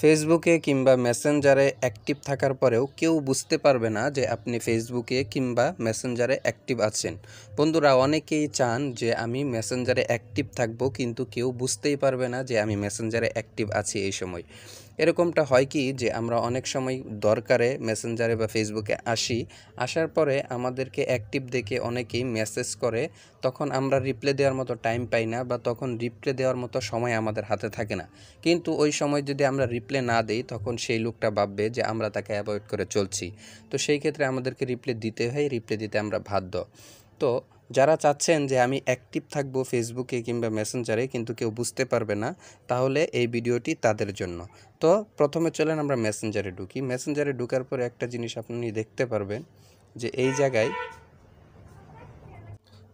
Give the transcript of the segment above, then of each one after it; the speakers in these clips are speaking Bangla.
ফেসবুকে কিংবা মেসেঞ্জারে অ্যাক্টিভ থাকার পরেও কেউ বুঝতে পারবে না যে আপনি ফেসবুকে কিংবা মেসেঞ্জারে অ্যাক্টিভ আছেন বন্ধুরা অনেকেই চান যে আমি মেসেঞ্জারে অ্যাক্টিভ থাকব কিন্তু কেউ বুঝতেই পারবে না যে আমি মেসেঞ্জারে অ্যাক্টিভ আছি এই সময় এরকমটা হয় কি যে আমরা অনেক সময় দরকারে মেসেঞ্জারে বা ফেসবুকে আসি আসার পরে আমাদেরকে অ্যাক্টিভ দেখে অনেকেই মেসেজ করে তখন আমরা রিপ্লে দেওয়ার মতো টাইম পাই না বা তখন রিপ্লে দেওয়ার মতো সময় আমাদের হাতে থাকে না কিন্তু ওই সময় যদি আমরা রিপ্লে না দিই তখন সেই লোকটা ভাববে যে আমরা তাকে অ্যাভয়েড করে চলছি তো সেই ক্ষেত্রে আমাদেরকে রিপ্লে দিতে হয় রিপ্লে দিতে আমরা বাধ্য তো যারা চাচ্ছেন যে আমি অ্যাক্টিভ থাকবো ফেসবুকে কিংবা মেসেঞ্জারে কিন্তু কেউ বুঝতে পারবে না তাহলে এই ভিডিওটি তাদের জন্য তো প্রথমে চলেন আমরা মেসেঞ্জারে ঢুকি মেসেঞ্জারে ঢুকার পরে একটা জিনিস আপনি দেখতে পারবেন যে এই জায়গায়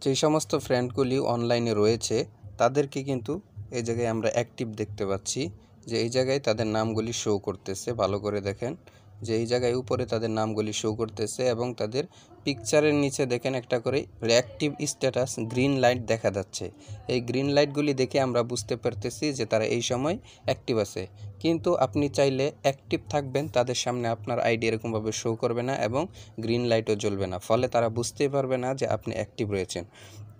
যে সমস্ত ফ্রেন্ডগুলি অনলাইনে রয়েছে তাদেরকে কিন্তু এই জায়গায় আমরা অ্যাক্টিভ দেখতে পাচ্ছি যে এই জায়গায় তাদের নামগুলি শো করতেছে ভালো করে দেখেন যে এই জায়গায় উপরে তাদের নামগুলি শো করতেছে এবং তাদের পিকচারের নিচে দেখেন একটা করে অ্যাক্টিভ স্ট্যাটাস গ্রিন লাইট দেখা যাচ্ছে এই গ্রিন লাইটগুলি দেখে আমরা বুঝতে পারতেছি যে তারা এই সময় অ্যাক্টিভ আছে কিন্তু আপনি চাইলে অ্যাক্টিভ থাকবেন তাদের সামনে আপনার আইডি এরকমভাবে শো করবে না এবং গ্রিন লাইটও জ্বলবে না ফলে তারা বুঝতেই পারবে না যে আপনি অ্যাক্টিভ রয়েছেন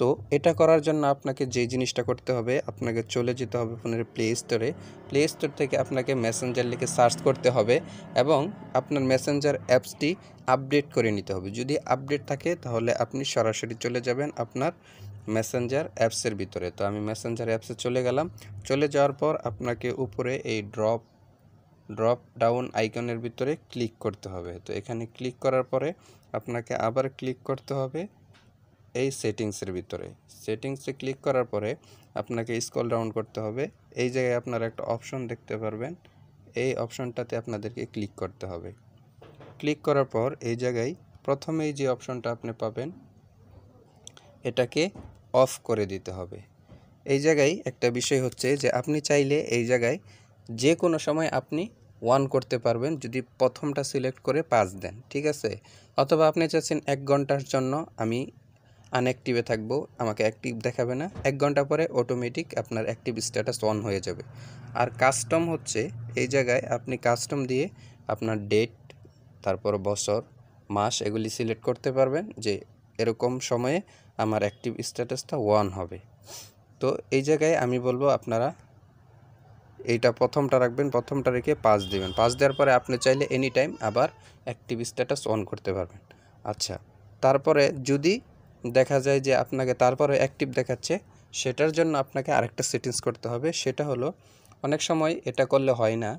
তো এটা করার জন্য আপনাকে যে জিনিসটা করতে হবে আপনাকে চলে যেতে হবে ফোনের প্লে স্টোরে প্লে স্টোর থেকে আপনাকে মেসেঞ্জার লিখে সার্চ করতে হবে এবং আপনার মেসেঞ্জার অ্যাপসটি আপডেট করে নিতে হবে যদি আপডেট থাকে তাহলে আপনি সরাসরি চলে যাবেন আপনার মেসেঞ্জার অ্যাপসের ভিতরে তো আমি মেসেঞ্জার অ্যাপসে চলে গেলাম চলে যাওয়ার পর আপনাকে উপরে এই ড্রপ ড্রপ ডাউন আইকনের ভিতরে ক্লিক করতে হবে তো এখানে ক্লিক করার পরে আপনাকে আবার ক্লিক করতে হবে এই সেটিংসের ভিতরে সেটিংসে ক্লিক করার পরে আপনাকে স্কল ডাউন করতে হবে এই জায়গায় আপনার একটা অপশন দেখতে পারবেন এই অপশনটাতে আপনাদেরকে ক্লিক করতে হবে ক্লিক করার পর এই জায়গায় প্রথমেই যে অপশনটা আপনি পাবেন এটাকে অফ করে দিতে হবে এই জায়গায় একটা বিষয় হচ্ছে যে আপনি চাইলে এই জায়গায় যে কোনো সময় আপনি ওয়ান করতে পারবেন যদি প্রথমটা সিলেক্ট করে পাস দেন ঠিক আছে অথবা আপনি চাচ্ছেন এক ঘন্টার জন্য আমি আনঅ্যাক্টিভে থাকবো আমাকে অ্যাক্টিভ দেখাবে না এক ঘন্টা পরে অটোমেটিক আপনার অ্যাক্টিভ স্ট্যাটাস অন হয়ে যাবে আর কাস্টম হচ্ছে এই জায়গায় আপনি কাস্টম দিয়ে আপনার ডেট তারপর বছর মাস এগুলি সিলেক্ট করতে পারবেন যে এরকম সময়ে আমার অ্যাক্টিভ স্ট্যাটাসটা ওয়ান হবে তো এই জায়গায় আমি বলবো আপনারা এইটা প্রথমটা রাখবেন প্রথমটা রেখে পাঁচ দেবেন পাঁচ দেওয়ার পরে আপনি চাইলে এনি টাইম আবার অ্যাক্টিভ স্ট্যাটাস অন করতে পারবেন আচ্ছা তারপরে যদি দেখা যায় যে আপনাকে তারপরে অ্যাক্টিভ দেখাচ্ছে সেটার জন্য আপনাকে আরেকটা সেটিংস করতে হবে সেটা হলো অনেক সময় এটা করলে হয় না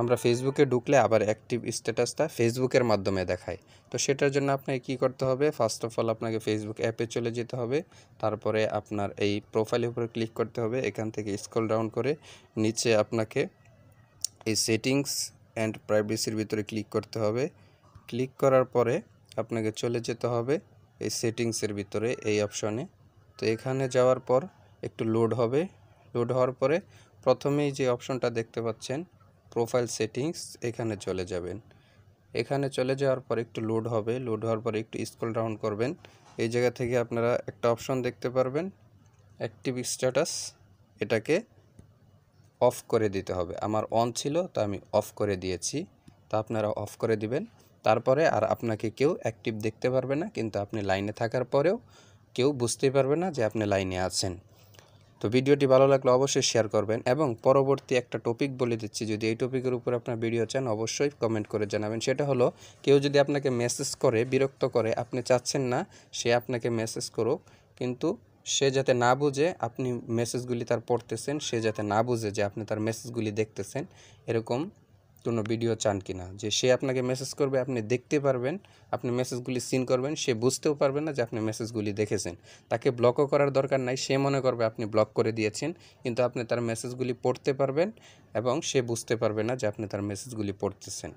আমরা ফেসবুকে ঢুকলে আবার অ্যাক্টিভ স্ট্যাটাসটা ফেসবুকের মাধ্যমে দেখাই তো সেটার জন্য আপনাকে কি করতে হবে ফার্স্ট অফ অল আপনাকে ফেসবুক অ্যাপে চলে যেতে হবে তারপরে আপনার এই প্রোফাইলের উপরে ক্লিক করতে হবে এখান থেকে স্ক্রল ডাউন করে নিচে আপনাকে এই সেটিংস অ্যান্ড প্রাইভেসির ভিতরে ক্লিক করতে হবে ক্লিক করার পরে আপনাকে চলে যেতে হবে এই সেটিংসের ভিতরে এই অপশনে তো এখানে যাওয়ার পর একটু লোড হবে লোড হওয়ার পরে প্রথমেই যে অপশনটা দেখতে পাচ্ছেন প্রোফাইল সেটিংস এখানে চলে যাবেন এখানে চলে যাওয়ার পর একটু লোড হবে লোড হওয়ার পর একটু স্কুল ডাউন করবেন এই জায়গা থেকে আপনারা একটা অপশন দেখতে পারবেন অ্যাক্টিভ স্ট্যাটাস এটাকে অফ করে দিতে হবে আমার অন ছিল তা আমি অফ করে দিয়েছি তা আপনারা অফ করে দিবেন তারপরে আর আপনাকে কেউ অ্যাক্টিভ দেখতে পারবে না কিন্তু আপনি লাইনে থাকার পরেও কেউ বুঝতে পারবে না যে আপনি লাইনে আছেন তো ভিডিওটি ভালো লাগলে অবশ্যই শেয়ার করবেন এবং পরবর্তী একটা টপিক বলে দিচ্ছি যদি এই টপিকের উপর আপনার ভিডিও চান অবশ্যই কমেন্ট করে জানাবেন সেটা হলো কেউ যদি আপনাকে মেসেজ করে বিরক্ত করে আপনি চাচ্ছেন না সে আপনাকে মেসেজ করুক কিন্তু সে যাতে না বুঝে আপনি মেসেজগুলি তার পড়তেছেন সে যাতে না বুঝে যে আপনি তার মেসেজগুলি দেখতেছেন এরকম কোনো ভিডিও চান কিনা যে সে আপনাকে মেসেজ করবে আপনি দেখতে পারবেন আপনি মেসেজগুলি সিন করবেন সে বুঝতেও পারবে না যে আপনি মেসেজগুলি দেখেছেন তাকে ব্লকও করার দরকার নাই সে মনে করবে আপনি ব্লক করে দিয়েছেন কিন্তু আপনি তার মেসেজগুলি পড়তে পারবেন এবং সে বুঝতে পারবে না যে আপনি তার মেসেজগুলি পড়তেছেন